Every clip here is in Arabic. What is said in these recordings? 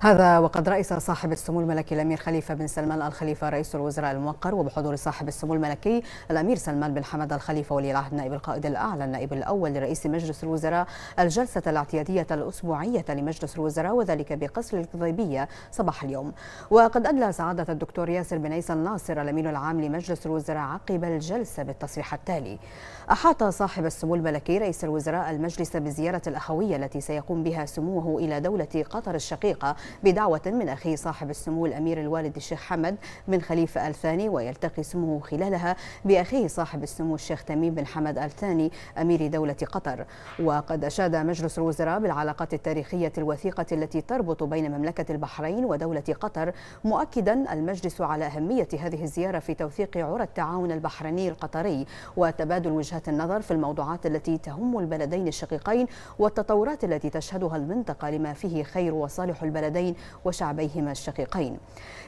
هذا وقد رئيس صاحب السمو الملكي الامير خليفه بن سلمان الخليفه رئيس الوزراء الموقر وبحضور صاحب السمو الملكي الامير سلمان بن حمد الخليفه ولي العهد نائب القائد الاعلى النائب الاول لرئيس مجلس الوزراء الجلسه الاعتياديه الاسبوعيه لمجلس الوزراء وذلك بقصر القضيبيه صباح اليوم وقد ادلى سعاده الدكتور ياسر بن عيسى الناصر الامين العام لمجلس الوزراء عقب الجلسه بالتصريح التالي احاط صاحب السمو الملكي رئيس الوزراء المجلس بزياره الاخويه التي سيقوم بها سموه الى دوله قطر الشقيقه بدعوة من أخيه صاحب السمو الأمير الوالد الشيخ حمد بن خليفة آل ثاني ويلتقي سموه خلالها بأخيه صاحب السمو الشيخ تميم بن حمد آل ثاني أمير دولة قطر وقد أشاد مجلس الوزراء بالعلاقات التاريخية الوثيقة التي تربط بين مملكة البحرين ودولة قطر مؤكدا المجلس على أهمية هذه الزيارة في توثيق عرى التعاون البحريني القطري وتبادل وجهات النظر في الموضوعات التي تهم البلدين الشقيقين والتطورات التي تشهدها المنطقة لما فيه خير وصالح البلدين البلدين وشعبيهما الشقيقين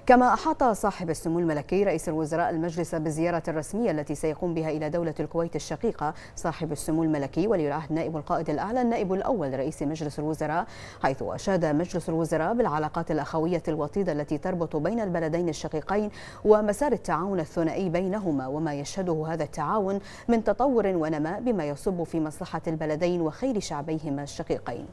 كما أحاط صاحب السمو الملكي رئيس الوزراء المجلس بالزيارة الرسمية التي سيقوم بها إلى دولة الكويت الشقيقة صاحب السمو الملكي ولي العهد نائب القائد الأعلى النائب الأول رئيس مجلس الوزراء حيث أشاد مجلس الوزراء بالعلاقات الأخوية الوطيدة التي تربط بين البلدين الشقيقين ومسار التعاون الثنائي بينهما وما يشهده هذا التعاون من تطور ونماء بما يصب في مصلحة البلدين وخير شعبيهما الشقيقين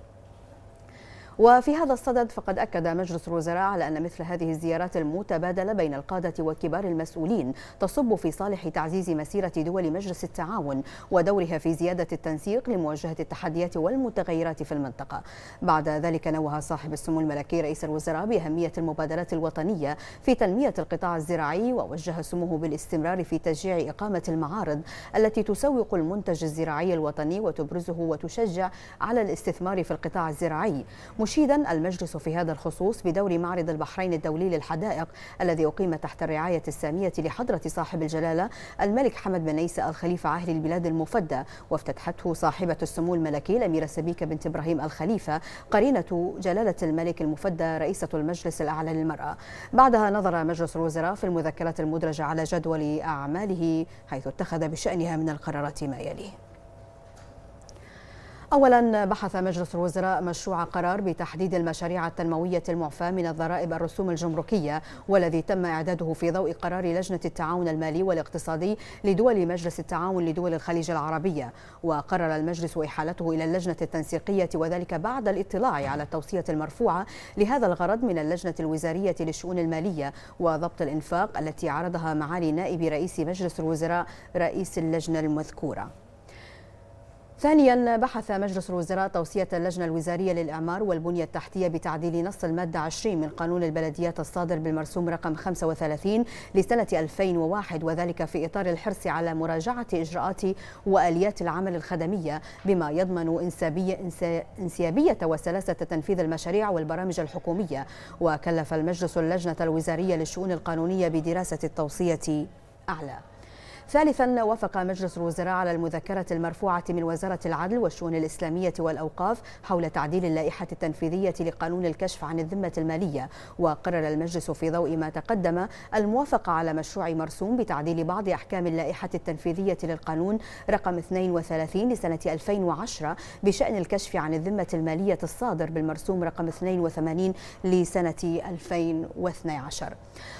وفي هذا الصدد فقد أكد مجلس الوزراء على أن مثل هذه الزيارات المتبادلة بين القادة وكبار المسؤولين تصب في صالح تعزيز مسيرة دول مجلس التعاون ودورها في زيادة التنسيق لمواجهة التحديات والمتغيرات في المنطقة بعد ذلك نوه صاحب السمو الملكي رئيس الوزراء بأهمية المبادرات الوطنية في تنمية القطاع الزراعي ووجه سموه بالاستمرار في تشجيع إقامة المعارض التي تسوق المنتج الزراعي الوطني وتبرزه وتشجع على الاستثمار في القطاع الزراعي مشيدا المجلس في هذا الخصوص بدور معرض البحرين الدولي للحدائق الذي أقيم تحت الرعاية السامية لحضرة صاحب الجلالة الملك حمد بن عيسى الخليفة عاهل البلاد المفدى وافتتحته صاحبة السمو الملكي الأميرة سبيكة بنت إبراهيم الخليفة قرينة جلالة الملك المفدى رئيسة المجلس الأعلى للمرأة بعدها نظر مجلس الوزراء في المذكرات المدرجة على جدول أعماله حيث اتخذ بشأنها من القرارات ما يليه أولا بحث مجلس الوزراء مشروع قرار بتحديد المشاريع التنموية المعفاة من الضرائب الرسوم الجمركية والذي تم إعداده في ضوء قرار لجنة التعاون المالي والاقتصادي لدول مجلس التعاون لدول الخليج العربية وقرر المجلس إحالته إلى اللجنة التنسيقية وذلك بعد الاطلاع على التوصية المرفوعة لهذا الغرض من اللجنة الوزارية للشؤون المالية وضبط الإنفاق التي عرضها معالي نائب رئيس مجلس الوزراء رئيس اللجنة المذكورة ثانيا بحث مجلس الوزراء توصية اللجنة الوزارية للإعمار والبنية التحتية بتعديل نص المادة 20 من قانون البلديات الصادر بالمرسوم رقم 35 لسنة 2001 وذلك في إطار الحرص على مراجعة إجراءات وآليات العمل الخدمية بما يضمن إنسابية انسيابية وسلاسة تنفيذ المشاريع والبرامج الحكومية وكلف المجلس اللجنة الوزارية للشؤون القانونية بدراسة التوصية أعلى ثالثا وافق مجلس الوزراء على المذكرة المرفوعة من وزارة العدل والشؤون الإسلامية والأوقاف حول تعديل اللائحة التنفيذية لقانون الكشف عن الذمة المالية وقرر المجلس في ضوء ما تقدم الموافقة على مشروع مرسوم بتعديل بعض أحكام اللائحة التنفيذية للقانون رقم 32 لسنة 2010 بشأن الكشف عن الذمة المالية الصادر بالمرسوم رقم 82 لسنة 2012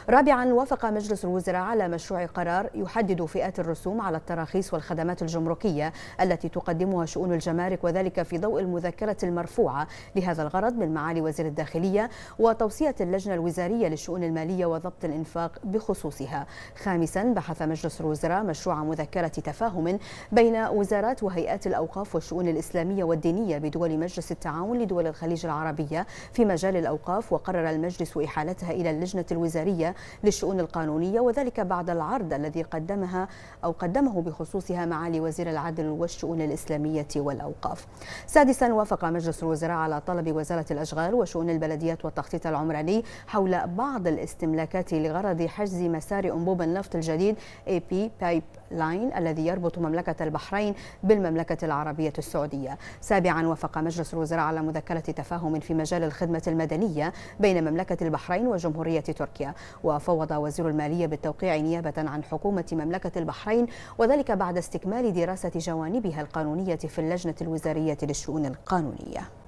رابعا وافق مجلس الوزراء على مشروع قرار يحدد في فئات الرسوم على التراخيص والخدمات الجمركية التي تقدمها شؤون الجمارك وذلك في ضوء المذكرة المرفوعة لهذا الغرض من معالي وزير الداخلية وتوصية اللجنة الوزارية للشؤون المالية وضبط الإنفاق بخصوصها خامسا بحث مجلس الوزراء مشروع مذكرة تفاهم بين وزارات وهيئات الأوقاف والشؤون الإسلامية والدينية بدول مجلس التعاون لدول الخليج العربية في مجال الأوقاف وقرر المجلس إحالتها إلى اللجنة الوزارية للشؤون القانونية وذلك بعد العرض الذي قدمها أو قدمه بخصوصها معالي وزير العدل والشؤون الإسلامية والأوقاف سادسا وافق مجلس الوزراء على طلب وزارة الأشغال وشؤون البلديات والتخطيط العمراني حول بعض الاستملاكات لغرض حجز مسار أنبوب النفط الجديد اي بي بايب لاين الذي يربط مملكة البحرين بالمملكة العربية السعودية سابعا وافق مجلس الوزراء على مذكرة تفاهم في مجال الخدمة المدنية بين مملكة البحرين وجمهورية تركيا وفوض وزير المالية بالتوقيع نيابة عن حكومة مملكة البحرين وذلك بعد استكمال دراسة جوانبها القانونية في اللجنة الوزارية للشؤون القانونية